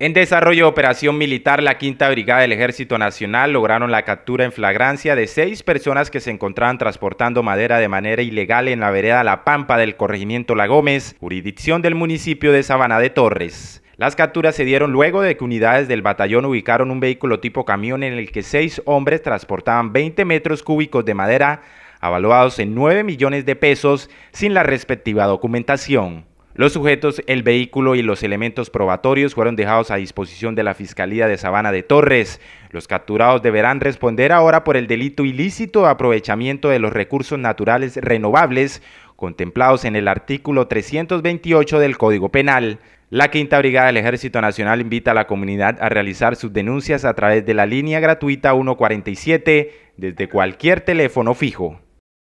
En desarrollo de operación militar, la quinta brigada del Ejército Nacional lograron la captura en flagrancia de seis personas que se encontraban transportando madera de manera ilegal en la vereda La Pampa del corregimiento La Gómez, jurisdicción del municipio de Sabana de Torres. Las capturas se dieron luego de que unidades del batallón ubicaron un vehículo tipo camión en el que seis hombres transportaban 20 metros cúbicos de madera, avaluados en 9 millones de pesos, sin la respectiva documentación. Los sujetos, el vehículo y los elementos probatorios fueron dejados a disposición de la Fiscalía de Sabana de Torres. Los capturados deberán responder ahora por el delito ilícito de aprovechamiento de los recursos naturales renovables contemplados en el artículo 328 del Código Penal. La Quinta Brigada del Ejército Nacional invita a la comunidad a realizar sus denuncias a través de la línea gratuita 147 desde cualquier teléfono fijo.